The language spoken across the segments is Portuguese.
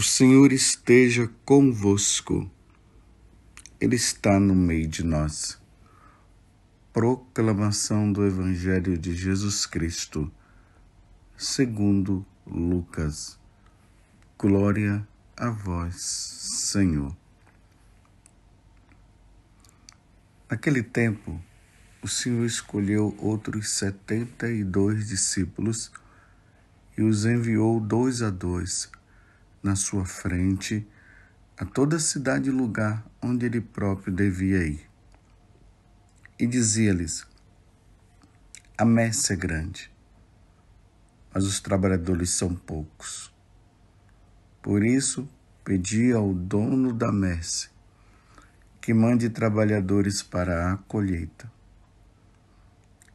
O Senhor esteja convosco, Ele está no meio de nós. Proclamação do Evangelho de Jesus Cristo, segundo Lucas. Glória a vós, Senhor. Naquele tempo, o Senhor escolheu outros setenta e dois discípulos e os enviou dois a dois na sua frente a toda cidade e lugar onde ele próprio devia ir. E dizia-lhes: A messe é grande, mas os trabalhadores são poucos. Por isso, pedi ao dono da messe que mande trabalhadores para a colheita.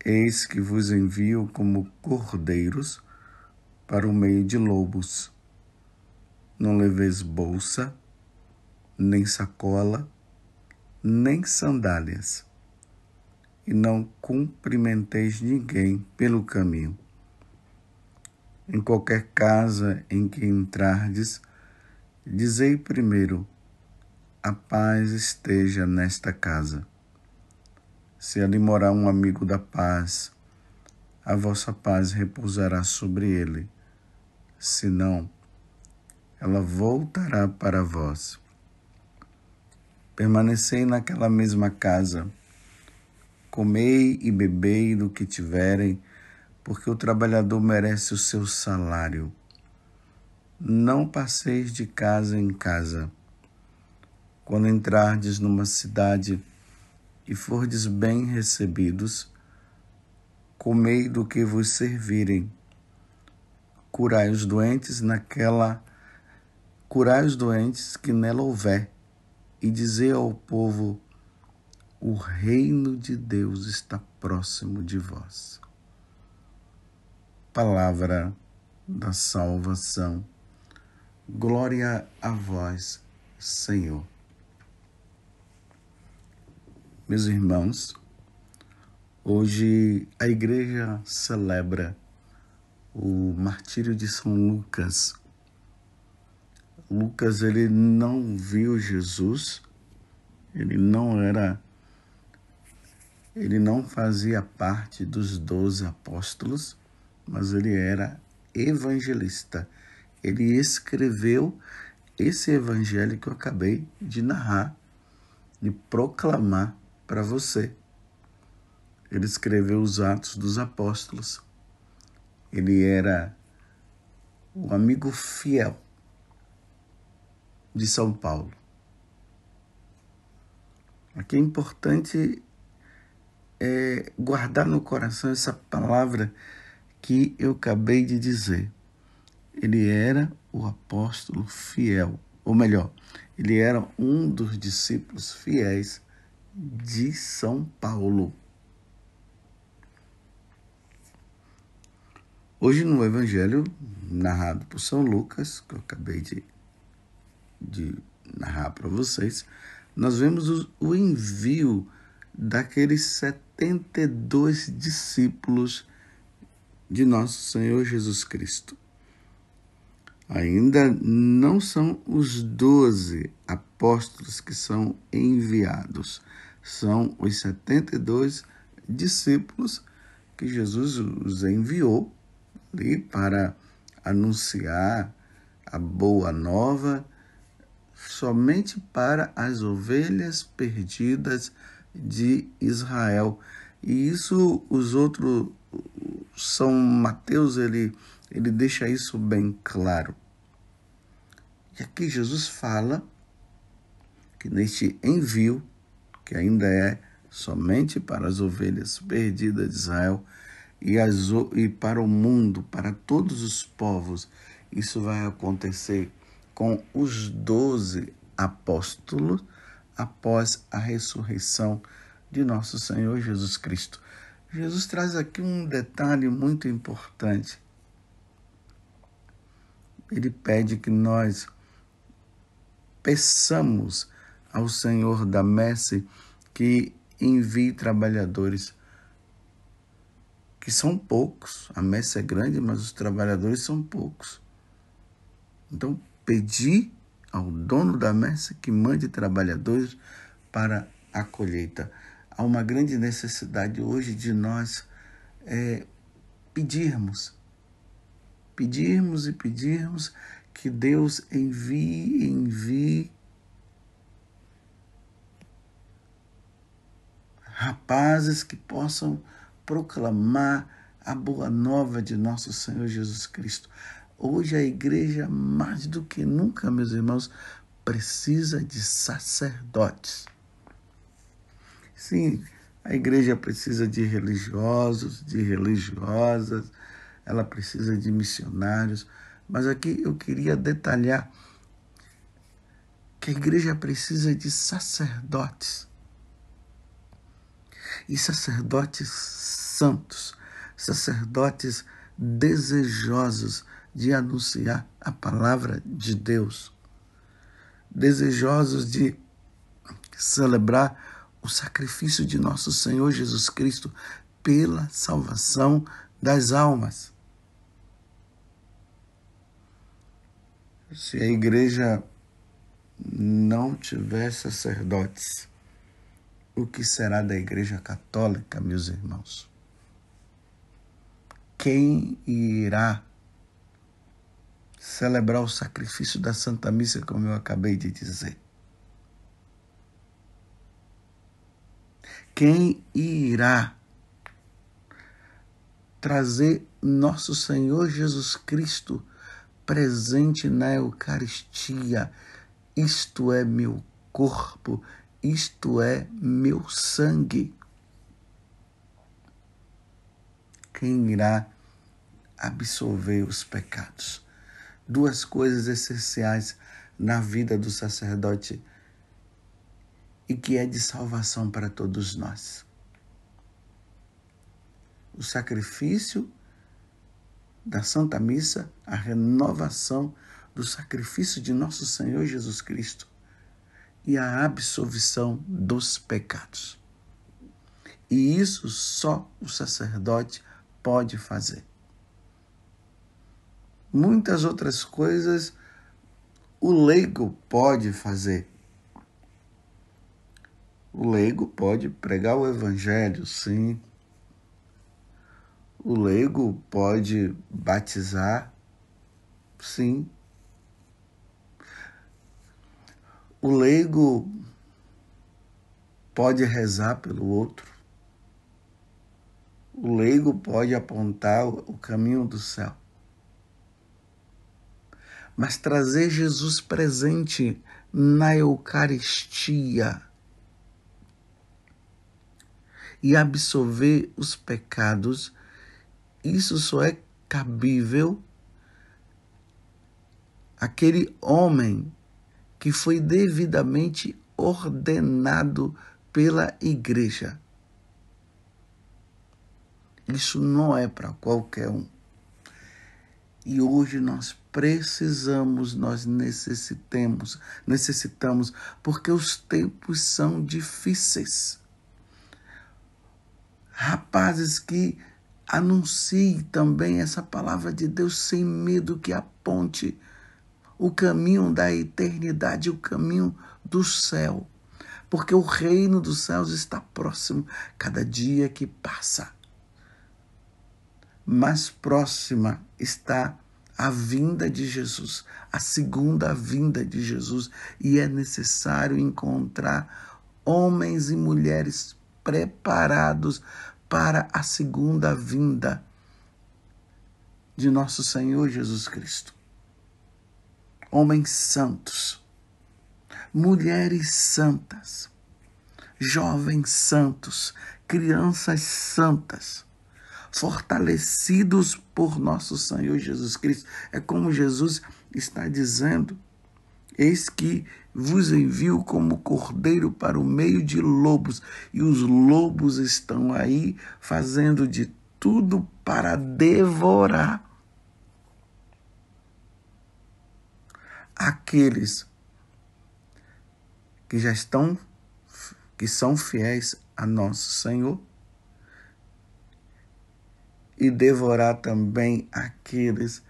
Eis que vos envio como cordeiros para o meio de lobos. Não leveis bolsa, nem sacola, nem sandálias, e não cumprimenteis ninguém pelo caminho. Em qualquer casa em que entrardes, dizei primeiro: a paz esteja nesta casa. Se ali morar um amigo da paz, a vossa paz repousará sobre ele. Se não, ela voltará para vós. Permanecei naquela mesma casa, comei e bebei do que tiverem, porque o trabalhador merece o seu salário. Não passeis de casa em casa. Quando entrardes numa cidade e fordes bem recebidos, comei do que vos servirem. Curai os doentes naquela casa curai os doentes que nela houver, e dizer ao povo: o reino de Deus está próximo de vós. Palavra da salvação. Glória a vós, Senhor. Meus irmãos, hoje a igreja celebra o martírio de São Lucas, Lucas ele não viu Jesus, ele não era, ele não fazia parte dos doze apóstolos, mas ele era evangelista. Ele escreveu esse evangelho que eu acabei de narrar, de proclamar para você. Ele escreveu os Atos dos Apóstolos. Ele era o amigo fiel de São Paulo. Aqui é importante é, guardar no coração essa palavra que eu acabei de dizer. Ele era o apóstolo fiel, ou melhor, ele era um dos discípulos fiéis de São Paulo. Hoje, no Evangelho narrado por São Lucas, que eu acabei de de narrar para vocês, nós vemos o, envio daqueles 72 discípulos de nosso Senhor Jesus Cristo. Ainda não são os doze apóstolos que são enviados, são os 72 discípulos que Jesus os enviou ali para anunciar a boa nova somente para as ovelhas perdidas de Israel. E isso os outros São Mateus ele ele deixa isso bem claro. E aqui Jesus fala que neste envio, que ainda é somente para as ovelhas perdidas de Israel e, as, e para o mundo, para todos os povos, isso vai acontecer com os doze apóstolos após a ressurreição de nosso Senhor Jesus Cristo. Jesus traz aqui um detalhe muito importante. Ele pede que nós peçamos ao Senhor da Messe que envie trabalhadores, que são poucos. A Messe é grande, mas os trabalhadores são poucos. Então, Pedi ao dono da mesa que mande trabalhadores para a colheita. Há uma grande necessidade hoje de nós é, pedirmos, pedirmos e pedirmos que Deus envie, envie rapazes que possam proclamar a boa nova de nosso Senhor Jesus Cristo. Hoje a igreja, mais do que nunca, meus irmãos, precisa de sacerdotes. Sim, a igreja precisa de religiosos, de religiosas, ela precisa de missionários, mas aqui eu queria detalhar que a igreja precisa de sacerdotes. E sacerdotes santos, sacerdotes desejosos de anunciar a palavra de Deus, desejosos de celebrar o sacrifício de nosso Senhor Jesus Cristo pela salvação das almas. Se a igreja não tiver sacerdotes, o que será da Igreja Católica, meus irmãos? Quem irá celebrar o sacrifício da Santa Missa, como eu acabei de dizer. Quem irá trazer nosso Senhor Jesus Cristo presente na Eucaristia? Isto é meu corpo, isto é meu sangue. Quem irá absolver os pecados? duas coisas essenciais na vida do sacerdote e que é de salvação para todos nós. O sacrifício da Santa Missa, a renovação do sacrifício de nosso Senhor Jesus Cristo e a absolvição dos pecados. E isso só o sacerdote pode fazer. Muitas outras coisas o leigo pode fazer. O leigo pode pregar o evangelho, sim. O leigo pode batizar, sim. O leigo pode rezar pelo outro. O leigo pode apontar o caminho do céu mas trazer Jesus presente na Eucaristia e absolver os pecados, isso só é cabível aquele homem que foi devidamente ordenado pela igreja. Isso não é para qualquer um. E hoje nós precisamos, nós necessitamos, necessitamos, porque os tempos são difíceis. Rapazes que anunciem também essa palavra de Deus sem medo que aponte o caminho da eternidade, o caminho do céu, porque o reino dos céus está próximo cada dia que passa mais próxima está a vinda de Jesus, a segunda vinda de Jesus, e é necessário encontrar homens e mulheres preparados para a segunda vinda de nosso Senhor Jesus Cristo. Homens santos, mulheres santas, jovens santos, crianças santas fortalecidos por nosso Senhor Jesus Cristo. É como Jesus está dizendo: Eis que vos envio como cordeiro para o meio de lobos, e os lobos estão aí fazendo de tudo para devorar aqueles que já estão que são fiéis a nosso Senhor e devorar também aqueles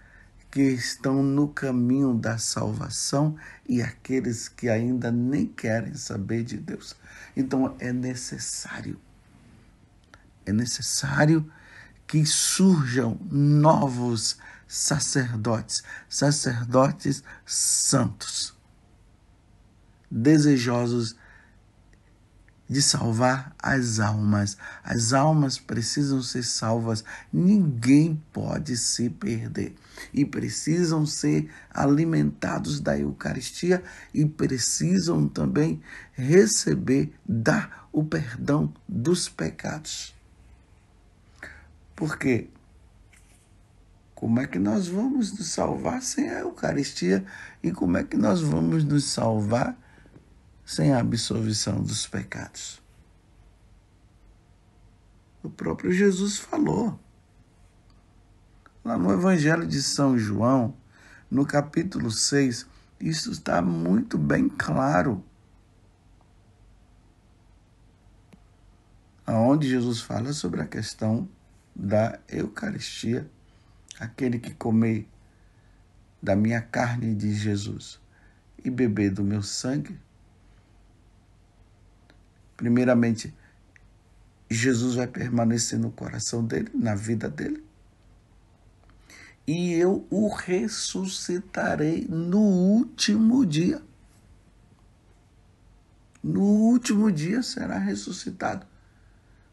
que estão no caminho da salvação e aqueles que ainda nem querem saber de Deus. Então é necessário, é necessário que surjam novos sacerdotes, sacerdotes santos, desejosos de salvar as almas. As almas precisam ser salvas, ninguém pode se perder. E precisam ser alimentados da Eucaristia e precisam também receber, dar o perdão dos pecados. Porque como é que nós vamos nos salvar sem a Eucaristia e como é que nós vamos nos salvar sem a absolvição dos pecados. O próprio Jesus falou. Lá no Evangelho de São João, no capítulo 6, isso está muito bem claro. Aonde Jesus fala sobre a questão da Eucaristia, aquele que comer da minha carne, diz Jesus, e beber do meu sangue, Primeiramente, Jesus vai permanecer no coração dele, na vida dele. E eu o ressuscitarei no último dia. No último dia será ressuscitado.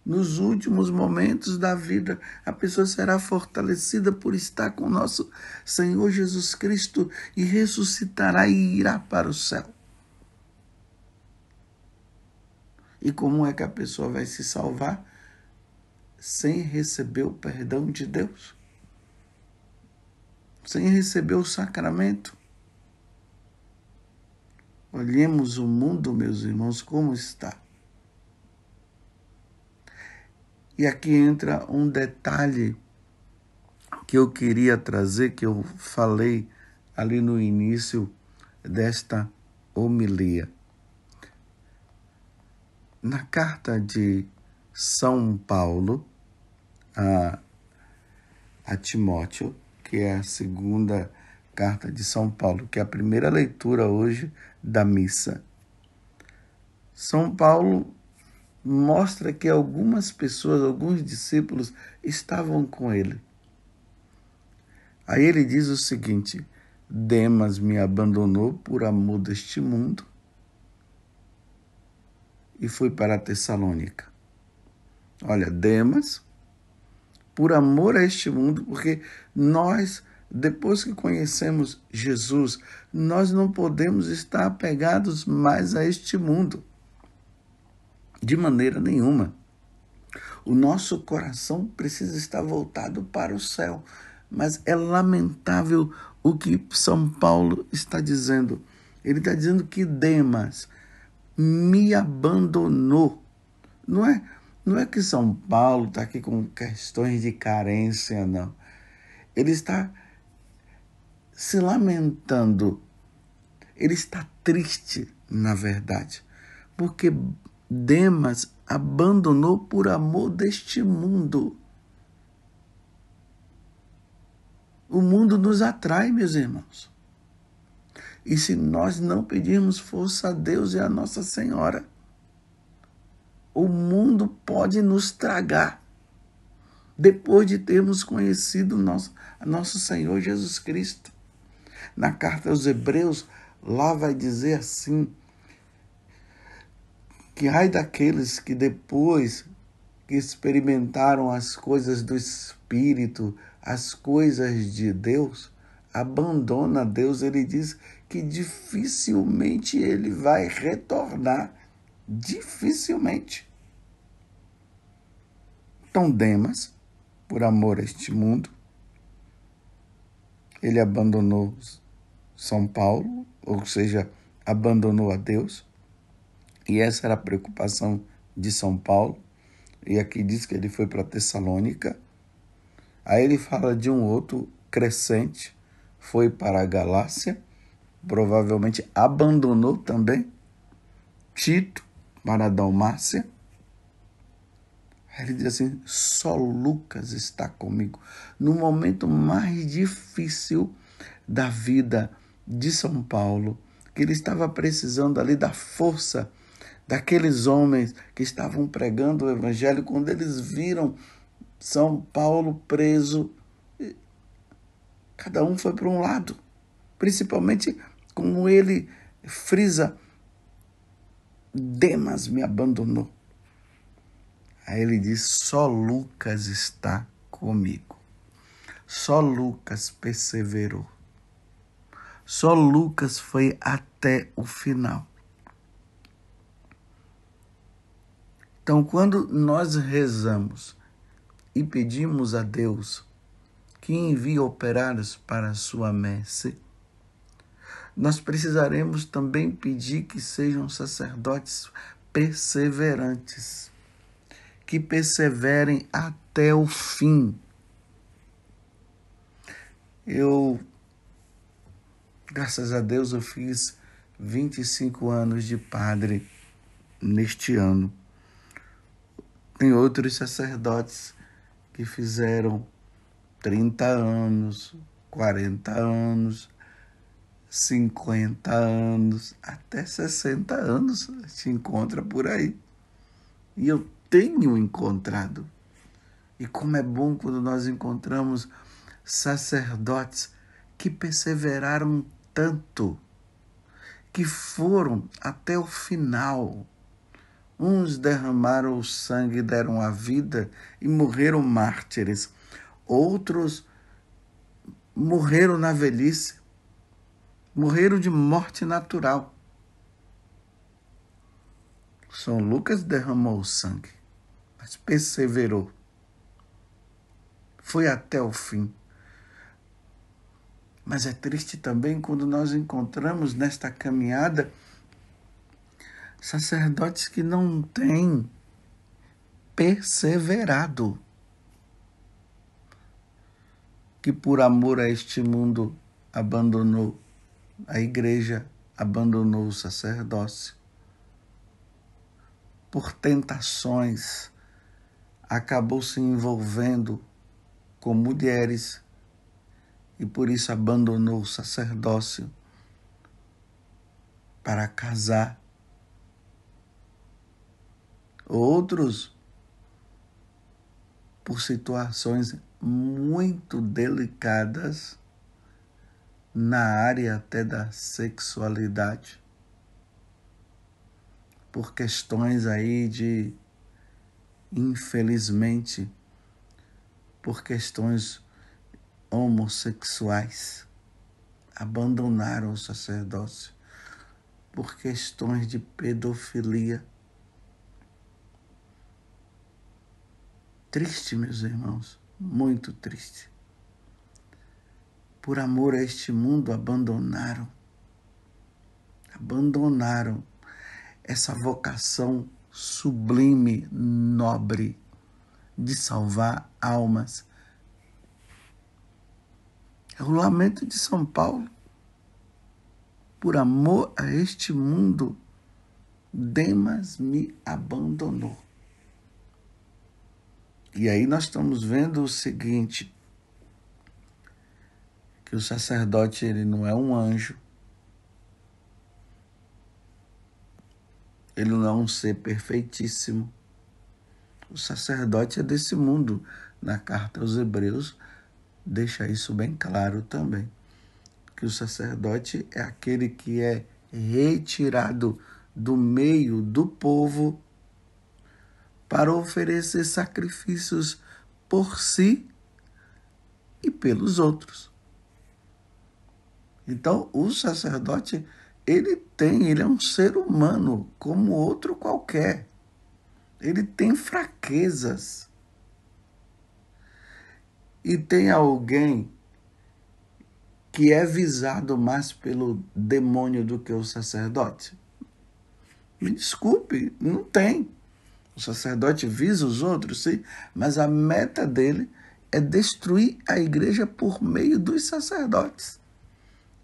Nos últimos momentos da vida, a pessoa será fortalecida por estar com nosso Senhor Jesus Cristo e ressuscitará e irá para o céu. E como é que a pessoa vai se salvar sem receber o perdão de Deus? Sem receber o sacramento? Olhemos o mundo, meus irmãos, como está. E aqui entra um detalhe que eu queria trazer, que eu falei ali no início desta homilia na carta de São Paulo a, a Timóteo, que é a segunda carta de São Paulo, que é a primeira leitura hoje da missa. São Paulo mostra que algumas pessoas, alguns discípulos estavam com ele. Aí ele diz o seguinte: Demas me abandonou por amor deste mundo e fui para Tessalônica. Olha, Demas, por amor a este mundo, porque nós, depois que conhecemos Jesus, nós não podemos estar apegados mais a este mundo. De maneira nenhuma. O nosso coração precisa estar voltado para o céu. Mas é lamentável o que São Paulo está dizendo. Ele está dizendo que Demas me abandonou. Não é, não é que São Paulo está aqui com questões de carência, não. Ele está se lamentando. Ele está triste, na verdade, porque Demas abandonou por amor deste mundo. O mundo nos atrai, meus irmãos. E se nós não pedirmos força a Deus e a Nossa Senhora, o mundo pode nos tragar depois de termos conhecido nosso, nosso Senhor Jesus Cristo. Na carta aos Hebreus, lá vai dizer assim: que ai daqueles que depois que experimentaram as coisas do Espírito, as coisas de Deus, abandona Deus. Ele diz que dificilmente ele vai retornar. Dificilmente. Então, Demas, por amor a este mundo, ele abandonou São Paulo, ou seja, abandonou a Deus. E essa era a preocupação de São Paulo. E aqui diz que ele foi para Tessalônica. Aí ele fala de um outro crescente, foi para a Galácia provavelmente abandonou também Tito para a Dalmácia. Aí ele diz assim: só Lucas está comigo. No momento mais difícil da vida de São Paulo, que ele estava precisando ali da força daqueles homens que estavam pregando o evangelho, quando eles viram São Paulo preso, cada um foi para um lado, principalmente como ele frisa, Demas me abandonou. Aí ele diz: só Lucas está comigo. Só Lucas perseverou. Só Lucas foi até o final. Então, quando nós rezamos e pedimos a Deus que envie operários para a sua messe, nós precisaremos também pedir que sejam sacerdotes perseverantes, que perseverem até o fim. Eu, graças a Deus, eu fiz 25 anos de padre neste ano. Tem outros sacerdotes que fizeram 30 anos, 40 anos, 50 anos, até 60 anos se encontra por aí. E eu tenho encontrado. E como é bom quando nós encontramos sacerdotes que perseveraram tanto, que foram até o final. Uns derramaram o sangue, deram a vida e morreram mártires. Outros morreram na velhice morreram de morte natural. São Lucas derramou o sangue, mas perseverou. Foi até o fim. Mas é triste também quando nós encontramos nesta caminhada sacerdotes que não têm perseverado, que por amor a este mundo abandonou a igreja abandonou o sacerdócio. Por tentações, acabou se envolvendo com mulheres e por isso abandonou o sacerdócio para casar. Outros, por situações muito delicadas, na área até da sexualidade, por questões aí de, infelizmente, por questões homossexuais, abandonaram o sacerdócio por questões de pedofilia. Triste, meus irmãos, muito triste por amor a este mundo, abandonaram. Abandonaram essa vocação sublime, nobre, de salvar almas. É o lamento de São Paulo. Por amor a este mundo, Demas me abandonou. E aí nós estamos vendo o seguinte: que o sacerdote ele não é um anjo, ele não é um ser perfeitíssimo. O sacerdote é desse mundo. Na carta aos Hebreus, deixa isso bem claro também. Que o sacerdote é aquele que é retirado do meio do povo para oferecer sacrifícios por si e pelos outros. Então, o sacerdote, ele tem, ele é um ser humano como outro qualquer. Ele tem fraquezas. E tem alguém que é visado mais pelo demônio do que o sacerdote? Me desculpe, não tem. O sacerdote visa os outros, sim, mas a meta dele é destruir a igreja por meio dos sacerdotes.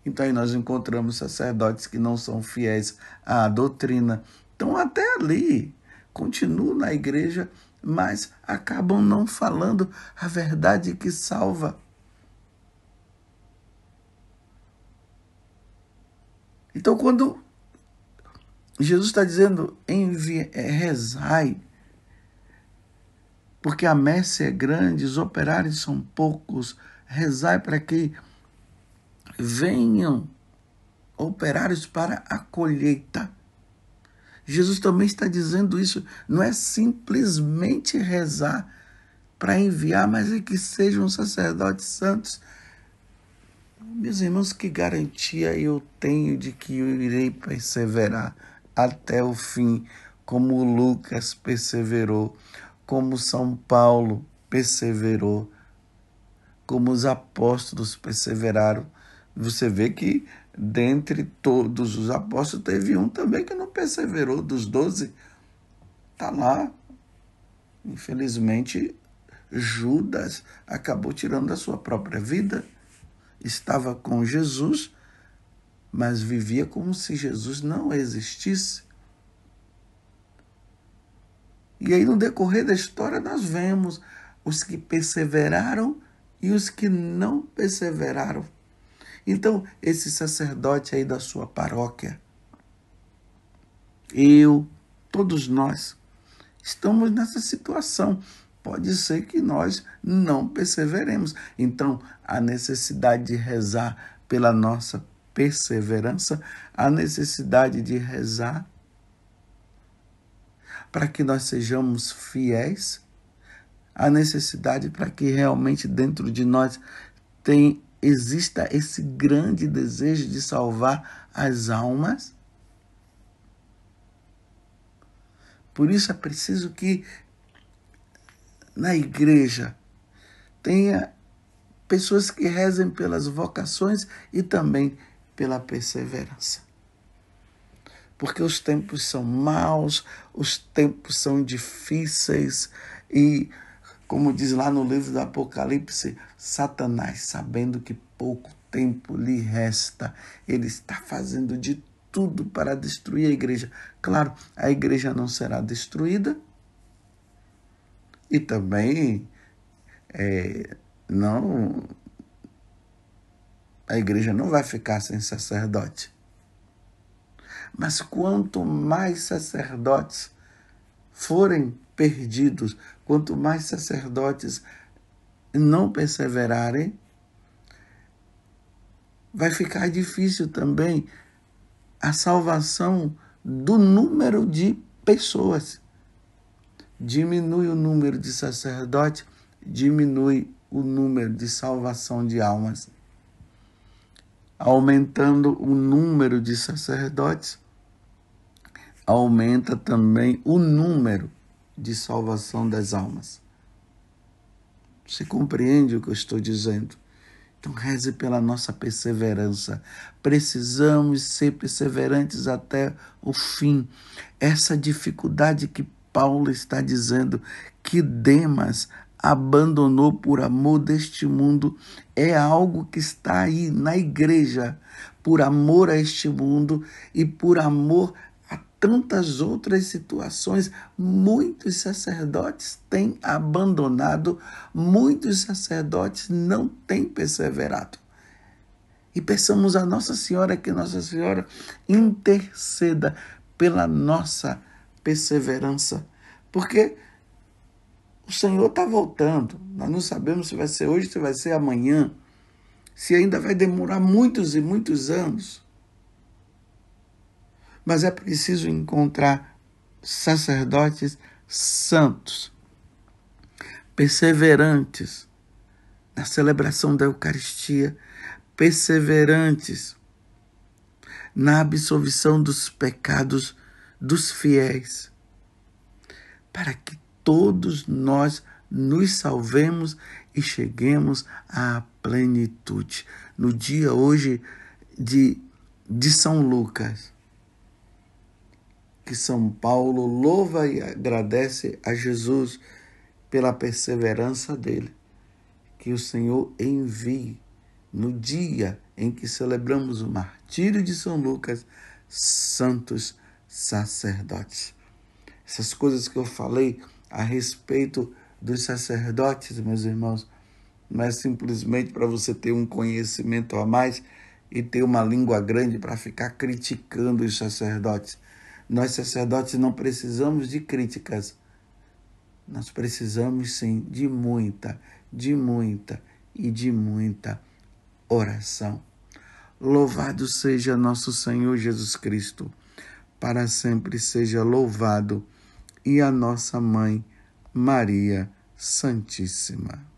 Então aí nós encontramos sacerdotes que não são fiéis à doutrina. Então até ali continuam na igreja, mas acabam não falando a verdade que salva. Então quando Jesus está dizendo, envie, é, rezai, porque a messe é grande, os operários são poucos, rezai para que venham operários para a colheita. Jesus também está dizendo isso. Não é simplesmente rezar para enviar, mas é que sejam sacerdotes santos. Meus irmãos, que garantia eu tenho de que eu irei perseverar até o fim, como Lucas perseverou, como São Paulo perseverou, como os apóstolos perseveraram você vê que dentre todos os apóstolos teve um também que não perseverou, dos doze. Está lá. Infelizmente, Judas acabou tirando a sua própria vida. Estava com Jesus, mas vivia como se Jesus não existisse. E aí, no decorrer da história, nós vemos os que perseveraram e os que não perseveraram então, esse sacerdote aí da sua paróquia, eu, todos nós, estamos nessa situação. Pode ser que nós não perseveremos. Então, a necessidade de rezar pela nossa perseverança, a necessidade de rezar para que nós sejamos fiéis, a necessidade para que realmente dentro de nós tem, exista esse grande desejo de salvar as almas. Por isso é preciso que na igreja tenha pessoas que rezem pelas vocações e também pela perseverança. Porque os tempos são maus, os tempos são difíceis e como diz lá no livro do Apocalipse, Satanás, sabendo que pouco tempo lhe resta, ele está fazendo de tudo para destruir a igreja. Claro, a igreja não será destruída e também é, não a igreja não vai ficar sem sacerdote. Mas quanto mais sacerdotes forem perdidos, quanto mais sacerdotes não perseverarem, vai ficar difícil também a salvação do número de pessoas. Diminui o número de sacerdotes, diminui o número de salvação de almas. Aumentando o número de sacerdotes, aumenta também o número de salvação das almas. Você compreende o que eu estou dizendo? Então, reze pela nossa perseverança. Precisamos ser perseverantes até o fim. Essa dificuldade que Paulo está dizendo que Demas abandonou por amor deste mundo é algo que está aí na igreja, por amor a este mundo e por amor tantas outras situações, muitos sacerdotes têm abandonado, muitos sacerdotes não têm perseverado. E peçamos a Nossa Senhora que Nossa Senhora interceda pela nossa perseverança, porque o Senhor está voltando. Nós não sabemos se vai ser hoje, se vai ser amanhã, se ainda vai demorar muitos e muitos anos mas é preciso encontrar sacerdotes santos, perseverantes na celebração da Eucaristia, perseverantes na absolvição dos pecados dos fiéis, para que todos nós nos salvemos e cheguemos à plenitude. No dia hoje de, de São Lucas que São Paulo louva e agradece a Jesus pela perseverança dele. Que o Senhor envie no dia em que celebramos o martírio de São Lucas, santos sacerdotes. Essas coisas que eu falei a respeito dos sacerdotes, meus irmãos, não é simplesmente para você ter um conhecimento a mais e ter uma língua grande para ficar criticando os sacerdotes nós sacerdotes não precisamos de críticas. Nós precisamos sim de muita, de muita e de muita oração. Louvado seja nosso Senhor Jesus Cristo, para sempre seja louvado, e a nossa mãe, Maria Santíssima.